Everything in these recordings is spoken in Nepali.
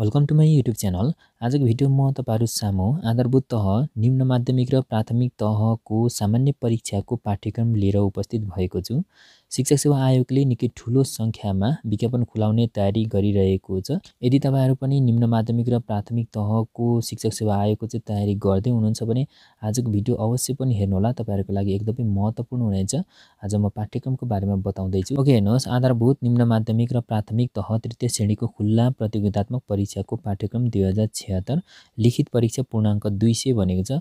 welcome to my YouTube channel आजको भिडियो म तपाईँहरू सामु आधारभूत तह निम्न माध्यमिक र प्राथमिक तहको सामान्य परीक्षाको पाठ्यक्रम लिएर उपस्थित भएको छु शिक्षक सेवा आयोगले निकै ठुलो सङ्ख्यामा विज्ञापन खुलाउने तयारी गरिरहेको छ यदि तपाईँहरू पनि निम्न माध्यमिक र प्राथमिक तहको शिक्षक सेवा आयोगको चाहिँ तयारी गर्दै हुनुहुन्छ भने आजको भिडियो अवश्य पनि हेर्नुहोला तपाईँहरूको लागि एकदमै महत्त्वपूर्ण हुनेछ आज म पाठ्यक्रमको बारेमा बताउँदैछु ओके हेर्नुहोस् आधारभूत निम्न माध्यमिक र प्राथमिक तह तृतीय श्रेणीको खुल्ला प्रतियोगितात्मक परीक्षाको पाठ्यक्रम दुई हजार छिहत्तर लिखित परीक्षा पूर्णाङ्क दुई सय भनेको छ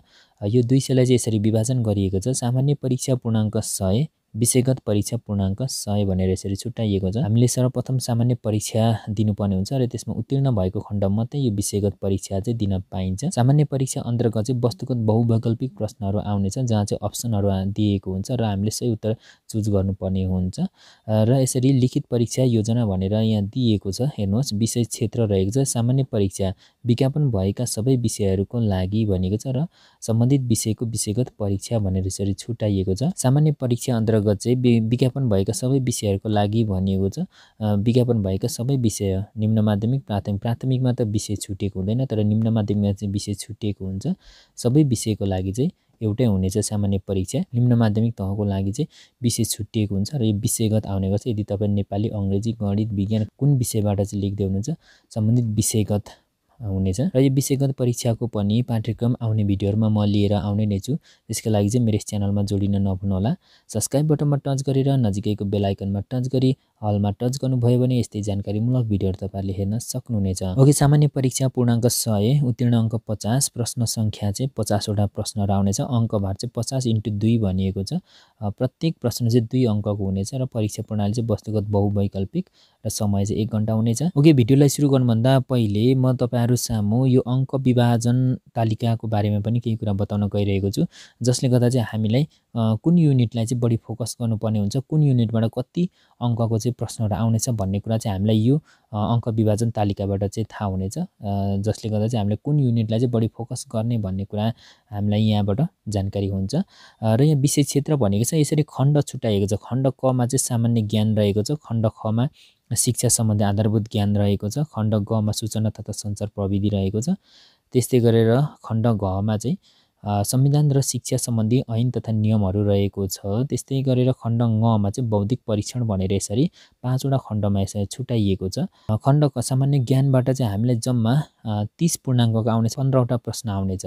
यो दुई सयलाई चाहिँ यसरी विभाजन गरिएको छ सामान्य परीक्षा पूर्णाङ्क सय विषयगत परीक्षा पूर्णाङ्क सय भनेर यसरी छुट्याइएको छ हामीले सर्वप्रथम सामान्य परीक्षा दिनुपर्ने हुन्छ र त्यसमा उत्तीर्ण भएको खण्ड मात्रै यो विषयगत परीक्षा चाहिँ दिन पाइन्छ सामान्य परीक्षा अन्तर्गत चाहिँ वस्तुगत बहुवैकल्पिक प्रश्नहरू आउनेछ जहाँ चाहिँ अप्सनहरू दिएको हुन्छ र हामीले सही उत्तर चुज गर्नुपर्ने हुन्छ र यसरी लिखित परीक्षा योजना भनेर यहाँ दिएको छ हेर्नुहोस् विषय क्षेत्र रहेको छ सामान्य परीक्षा विज्ञापन भएका सबै विषयहरूको लागि भनेको छ र सम्बन्धित विषयको विषयगत परीक्षा भनेर यसरी छुट्याइएको छ सामान्य परीक्षा अन्तर्गत अन्तर्गत चाहिँ विज्ञापन भएका सबै विषयहरूको लागि भनिएको छ विज्ञापन भएका सबै विषय निम्न माध्यमिक प्राथमिक प्राथमिकमा त विषय छुटिएको हुँदैन तर निम्न माध्यमिकमा चाहिँ विषय छुटिएको हुन्छ सबै विषयको लागि चाहिँ एउटै हुनेछ सामान्य परीक्षा निम्न माध्यमिक तहको लागि चाहिँ विषय छुट्टिएको हुन्छ र यो विषयगत आउने गर्छ यदि तपाईँ नेपाली अङ्ग्रेजी गणित विज्ञान कुन विषयबाट चाहिँ लेख्दै हुनुहुन्छ सम्बन्धित विषयगत हुनेछ र यो विषयगत परीक्षाको पनि पाठ्यक्रम आउने भिडियोहरूमा म लिएर आउने नै छु त्यसको लागि चाहिँ मेरो च्यानलमा जोडिन नभुल्नुहोला सब्सक्राइब बटनमा टच गरेर नजिकैको बेलायकनमा टच गरी हलमा टच गर्नुभयो भने यस्तै जानकारीमूलक भिडियोहरू तपाईँहरूले हेर्न सक्नुहुनेछ ओके सामान्य परीक्षा पूर्णाङ्क सय उत्तीर्ण अङ्क पचास प्रश्न सङ्ख्या चाहिँ पचासवटा प्रश्नहरू आउनेछ अङ्कभार चाहिँ पचास इन्टु दुई भनिएको छ प्रत्येक प्रश्न चाहिँ दुई अङ्कको हुनेछ र परीक्षा प्रणाली चाहिँ वस्तुगत बहुवैकल्पिक र समय चाहिँ एक घन्टा हुनेछ ओके भिडियोलाई सुरु गर्नुभन्दा पहिले म तपाईँहरू सामु यो अङ्क विभाजन तालिकाको बारेमा पनि केही कुरा बताउन गइरहेको छु जसले गर्दा चाहिँ हामीलाई कुन युनिटलाई चाहिँ बढी फोकस गर्नुपर्ने हुन्छ कुन युनिटबाट कति अङ्कको चाहिँ प्रश्नहरू आउनेछ भन्ने कुरा चाहिँ हामीलाई यो अङ्क विभाजन तालिकाबाट चाहिँ थाहा हुनेछ जसले गर्दा चाहिँ हामीले कुन युनिटलाई चाहिँ बढी फोकस गर्ने भन्ने कुरा हामीलाई यहाँबाट जानकारी हुन्छ र यहाँ विषय क्षेत्र भनेको चाहिँ यसरी खण्ड छुट्याइएको छ खण्ड कमा चाहिँ सामान्य ज्ञान रहेको छ खण्ड खमा शिक्षा सम्बन्धी आधारभूत ज्ञान रहेको छ खण्ड गमा सूचना तथा सञ्चार प्रविधि रहेको छ त्यस्तै गरेर खण्ड घमा चाहिँ संविधान र शिक्षा सम्बन्धी ऐन तथा नियमहरू रहेको छ त्यस्तै गरेर खण्ड गमा चाहिँ बौद्धिक परीक्षण भनेर यसरी पाँचवटा खण्डमा यसरी छुट्याइएको छ खण्ड सामान्य ज्ञानबाट चाहिँ हामीलाई जम्मा तिस पूर्णाङ्कको आउनेछ पन्ध्रवटा प्रश्न आउनेछ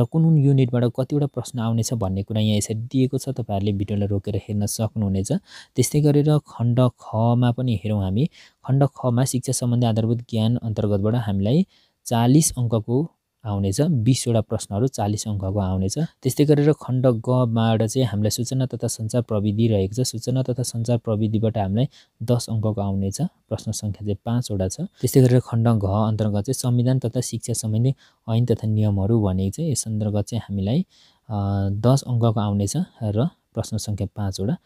र कुन कुन युनिटबाट कतिवटा प्रश्न आउनेछ भन्ने कुरा यहाँ यसरी दिएको छ तपाईँहरूले भिडियोलाई रोकेर हेर्न सक्नुहुनेछ त्यस्तै गरेर खण्ड खमा पनि हेरौँ हामी खण्ड खमा शिक्षा सम्बन्धी आधारभूत ज्ञान अन्तर्गतबाट हामीलाई चालिस अङ्कको आउनेछ बिसवटा प्रश्नहरू चालिस अङ्कको आउनेछ त्यस्तै गरेर खण्ड गबाट चाहिँ हामीलाई सूचना तथा सञ्चार प्रविधि रहेको छ सूचना तथा सञ्चार प्रविधिबाट हामीलाई दस अङ्कको आउनेछ प्रश्न सङ्ख्या चाहिँ पाँचवटा छ त्यस्तै गरेर खण्ड घ अन्तर्गत चाहिँ संविधान तथा शिक्षा सम्बन्धी ऐन तथा नियमहरू भनेको चाहिँ यस अन्तर्गत चाहिँ हामीलाई दस अङ्कको आउनेछ र प्रश्न सङ्ख्या पाँचवटा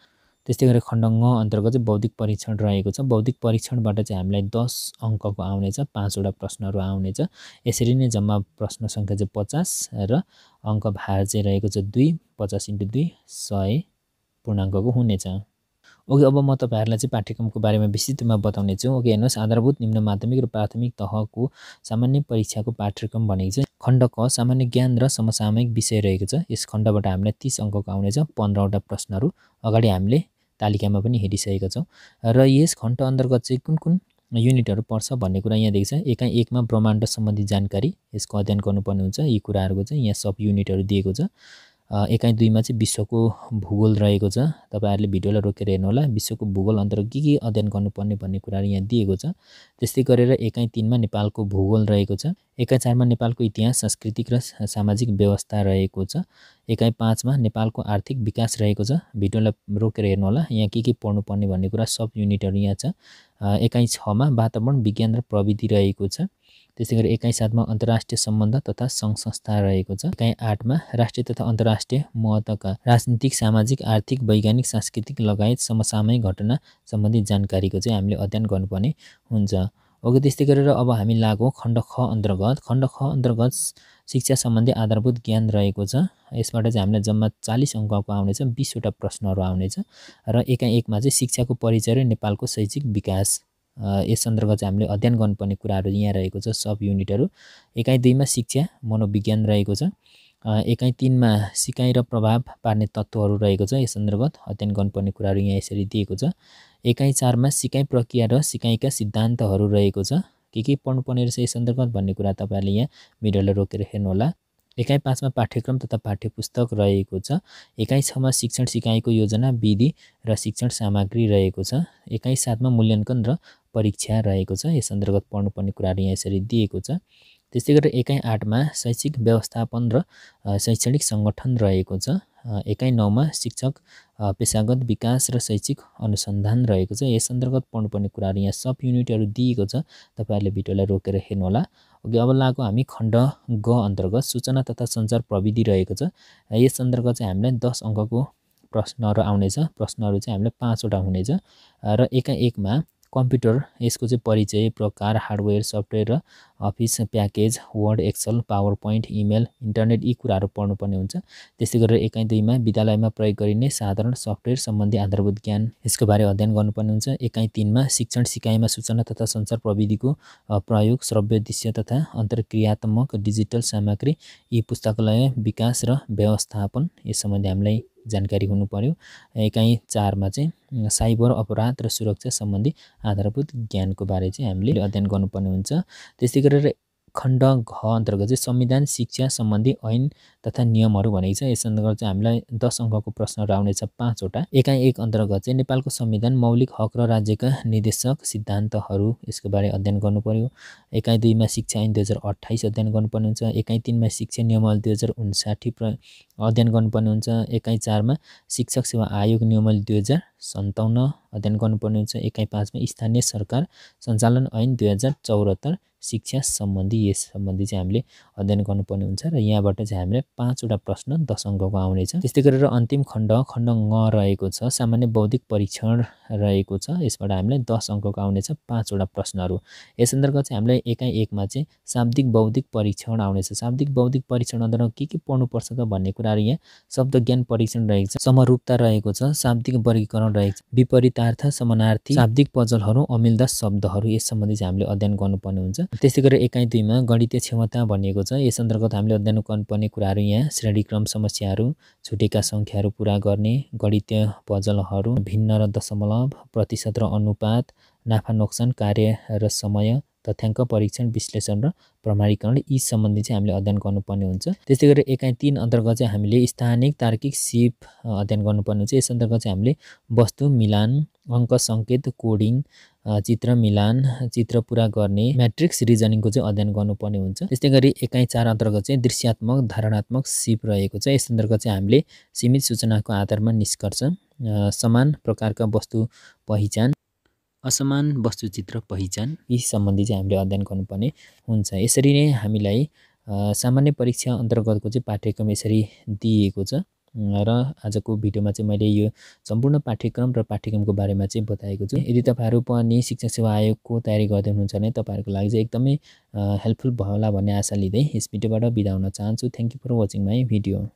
त्यस्तै गरेर खण्ड अन्तर्गत चाहिँ बौद्धिक परीक्षण रहेको छ बौद्धिक परीक्षणबाट चाहिँ हामीलाई दस अङ्कको आउनेछ पाँचवटा प्रश्नहरू आउनेछ यसरी नै जम्मा प्रश्न सङ्ख्या चाहिँ पचास र अङ्क भार चाहिँ रहेको छ दुई पचास इन्टु दुई सय पूर्णाङ्कको हुनेछ ओके अब म तपाईँहरूलाई चाहिँ पाठ्यक्रमको बारेमा विस्तृतमा रूपमा बताउनेछु ओके हेर्नुहोस् आधारभूत निम्न माध्यमिक र प्राथमिक तहको सामान्य परीक्षाको पाठ्यक्रम भनेको चाहिँ खण्ड क सामान्य ज्ञान र समसामयिक विषय रहेको छ यस खण्डबाट हामीलाई तिस अङ्कको आउनेछ पन्ध्रवटा प्रश्नहरू अगाडि हामीले तालिकामा पनि हेरिसकेका छौँ र यस खण्ड अन्तर्गत चाहिँ कुन कुन युनिटहरू पर्छ भन्ने कुरा यहाँ देख्छ एकाइ एकमा ब्रह्माण्ड सम्बन्धी जानकारी यसको अध्ययन गर्नुपर्ने हुन्छ यी कुराहरूको चाहिँ यहाँ सब युनिटहरू दिएको छ एकाइ दुईमा चाहिँ विश्वको भूगोल रहेको छ तपाईँहरूले भिडियोलाई रोकेर हेर्नुहोला विश्वको भूगोल अन्तर्गत के के अध्ययन गर्नुपर्ने भन्ने कुराहरू यहाँ दिएको छ त्यस्तै गरेर एकाइ तिनमा नेपालको भूगोल रहेको छ एकाइ चारमा नेपालको इतिहास सांस्कृतिक र सामाजिक व्यवस्था रहेको छ एकाइ पाँचमा नेपालको आर्थिक विकास रहेको छ भिडियोलाई रोकेर हेर्नुहोला यहाँ के के पढ्नुपर्ने भन्ने कुरा सब युनिटहरू यहाँ छ एकाइ छमा वातावरण विज्ञान र प्रविधि रहेको छ त्यसै गरी एकाइ सातमा अन्तर्राष्ट्रिय सम्बन्ध तथा सङ्घ संस्था रहेको छ एकाइ आठमा राष्ट्रिय तथा अन्तर्राष्ट्रिय महत्त्वका राजनीतिक सामाजिक आर्थिक वैज्ञानिक सांस्कृतिक लगायत समसामयिक घटना सम्बन्धी जानकारीको चाहिँ हामीले अध्ययन गर्नुपर्ने हुन्छ ओके त्यस्तै गरेर अब हामी लागौँ खण्ड ख अन्तर्गत खण्ड ख अन्तर्गत शिक्षा सम्बन्धी आधारभूत ज्ञान रहेको छ यसबाट चाहिँ हामीलाई जम्मा चालिस अङ्कको आउनेछ बिसवटा प्रश्नहरू आउनेछ र एकाएकमा चाहिँ शिक्षाको परिचय र नेपालको शैक्षिक विकास यस अन्तर्गत चाहिँ हामीले अध्ययन गर्नुपर्ने कुराहरू यहाँ रहेको छ सब युनिटहरू एकाइ दुईमा शिक्षा मनोविज्ञान रहेको छ एकाइ तिनमा सिकाइ र प्रभाव पार्ने तत्त्वहरू रहेको छ यस अन्तर्गत अध्ययन गर्नुपर्ने कुराहरू यहाँ यसरी दिएको छ एकाइ चारमा सिकाइ प्रक्रिया र सिकाइका सिद्धान्तहरू रहेको छ के के पढ्नुपर्ने रहेछ यस अन्तर्गत भन्ने कुरा तपाईँहरूले यहाँ भिडियोलाई रोकेर हेर्नुहोला एकाइ पाँचमा पाठ्यक्रम तथा पाठ्यपुस्तक रहेको छ एकाइ छमा शिक्षण सिकाइको योजना विधि र शिक्षण सामग्री रहेको छ एकाइ सातमा मूल्याङ्कन र परीक्षा रहेको छ यस अन्तर्गत पढ्नुपर्ने कुराहरू यहाँ यसरी दिएको छ त्यस्तै गरेर एकाइ आठमा शैक्षिक व्यवस्थापन र शैक्षणिक सङ्गठन रहेको छ एकाइ नौमा शिक्षक पेसागत विकास र शैक्षिक अनुसन्धान रहेको छ यस अन्तर्गत पढ्नुपर्ने कुराहरू यहाँ सब युनिटहरू दिएको छ तपाईँहरूले भिडियोलाई रोकेर हेर्नुहोला ओके अब लागेको हामी खण्ड ग अन्तर्गत सूचना तथा सञ्चार प्रविधि रहेको छ यस अन्तर्गत चाहिँ हामीलाई दस अङ्कको प्रश्नहरू आउनेछ प्रश्नहरू चाहिँ हामीलाई पाँचवटा हुनेछ र एकाएकमा कम्प्युटर यसको चाहिँ परिचय प्रकार हार्डवेयर सफ्टवेयर र office package Word Excel PowerPoint email internet यी कुराहरू पढ्नुपर्ने हुन्छ त्यस्तै गरेर एकाइ दुईमा विद्यालयमा प्रयोग गरिने साधारण सफ्टवेयर सम्बन्धी आधारभूत ज्ञान यसको बारे अध्ययन गर्नुपर्ने हुन्छ एकाइ तिनमा शिक्षण सिकाइमा सूचना तथा सञ्चार प्रविधिको प्रयोग श्रव्य दृश्य तथा अन्तर्क्रियात्मक डिजिटल सामग्री यी पुस्तकालय विकास र व्यवस्थापन यस सम्बन्धी हामीलाई जानकारी हुनु पर्यो एकाइ चारमा चाहिँ साइबर अपराध र सुरक्षा सम्बन्धी आधारभूत ज्ञानको बारे चाहिँ हामीले अध्ययन गर्नुपर्ने हुन्छ त्यस्तै तेह्र खण्ड घ अन्तर्गत चाहिँ संविधान शिक्षा सम्बन्धी ऐन तथा नियमहरू भनेको छ यस अन्तर्गत चाहिँ हामीलाई दस अङ्कको प्रश्नहरू आउनेछ पाँचवटा एकाइ एक अन्तर्गत चाहिँ नेपालको संविधान मौलिक हक र राज्यका निर्देशक सिद्धान्तहरू यसको बारे अध्ययन गर्नु पऱ्यो एकाइ दुईमा शिक्षा ऐन दुई हजार अठाइस अध्ययन गर्नुपर्ने हुन्छ एकाइ तिनमा शिक्षा नियमल दुई हजार उन्साठी प्र अध्ययन गर्नुपर्ने हुन्छ एकाइ चारमा शिक्षक सेवा आयोग नियमल दुई हजार सन्ताउन्न अध्ययन गर्नुपर्ने हुन्छ एकाइ पाँचमा स्थानीय सरकार सञ्चालन ऐन दुई हजार चौहत्तर शिक्षा सम्बन्धी यस सम्बन्धी चाहिँ हामीले अध्ययन गर्नुपर्ने हुन्छ र यहाँबाट चाहिँ हामीलाई पाँचवटा प्रश्न दस अङ्कको आउनेछ त्यस्तै गरेर अन्तिम खण्ड खण्ड ङ रहेको छ सामान्य बौद्धिक परीक्षण रहेको छ यसबाट हामीलाई दस अङ्कको आउनेछ पाँचवटा प्रश्नहरू यस अन्तर्गत चाहिँ हामीलाई एकाइ एकमा चाहिँ शाब्दिक बौद्धिक परीक्षण आउनेछ शाब्दिक बौद्धिक परीक्षण अन्तर्गत के के पढ्नुपर्छ त भन्ने कुराहरू यहाँ शब्द ज्ञान परीक्षण रहेको छ समरूपता रहेको छ शाब्दिक वर्गीकरण रहेको छ विपरीतार्थ समानार्थी शाब्दिक पजलहरू अमिल्दा शब्दहरू यस सम्बन्धी चाहिँ हामीले अध्ययन गर्नुपर्ने हुन्छ त्यस्तै गरेर एकाइ दुईमा गणितीय क्षमता भनिएको छ यस अन्तर्गत हामीले अध्ययन गर्नुपर्ने कुराहरू यहाँ श्रेणीक्रम समस्याहरू छुटेका सङ्ख्याहरू पुरा गर्ने गणितीय पजलहरू भिन्न र दशमलव प्रतिशत र अनुपात नाफा नोक्सान कार्य र समय तथ्याङ्क परीक्षण विश्लेषण र प्रमाणीकरण यी सम्बन्धी चाहिँ हामीले अध्ययन गर्नुपर्ने हुन्छ त्यस्तै गरी एकाइ तिन अन्तर्गत चाहिँ हामीले स्थानिक तार्किक सिप अध्ययन गर्नुपर्ने हुन्छ यस अन्तर्गत चाहिँ हामीले वस्तु मिलान अङ्क सङ्केत कोडिङ चित्र मिलान चित्र पुरा गर्ने म्याट्रिक्स रिजनिङको चाहिँ अध्ययन गर्नुपर्ने हुन्छ त्यस्तै गरी एकाइ चार अन्तर्गत चाहिँ दृश्यात्मक धारणात्मक सिप रहेको छ यस अन्तर्गत चाहिँ हामीले सीमित सूचनाको आधारमा निष्कर्ष समान प्रकारका वस्तु पहिचान असमान वस्तुचित्र पहिचान यी सम्बन्धी चाहिँ हामीले अध्ययन गर्नुपर्ने हुन्छ यसरी नै हामीलाई सामान्य परीक्षा अन्तर्गतको चाहिँ पाठ्यक्रम यसरी दिइएको छ र आजको भिडियोमा चाहिँ मैले यो सम्पूर्ण पाठ्यक्रम र पाठ्यक्रमको बारेमा चाहिँ बताएको छु यदि तपाईँहरू पनि शिक्षा सेवा आयोगको तयारी गर्दै हुनुहुन्छ भने तपाईँहरूको लागि चाहिँ एकदमै हेल्पफुल भयो होला भन्ने आशा लिँदै यस भिडियोबाट बिदा हुन चाहन्छु thank you for watching my video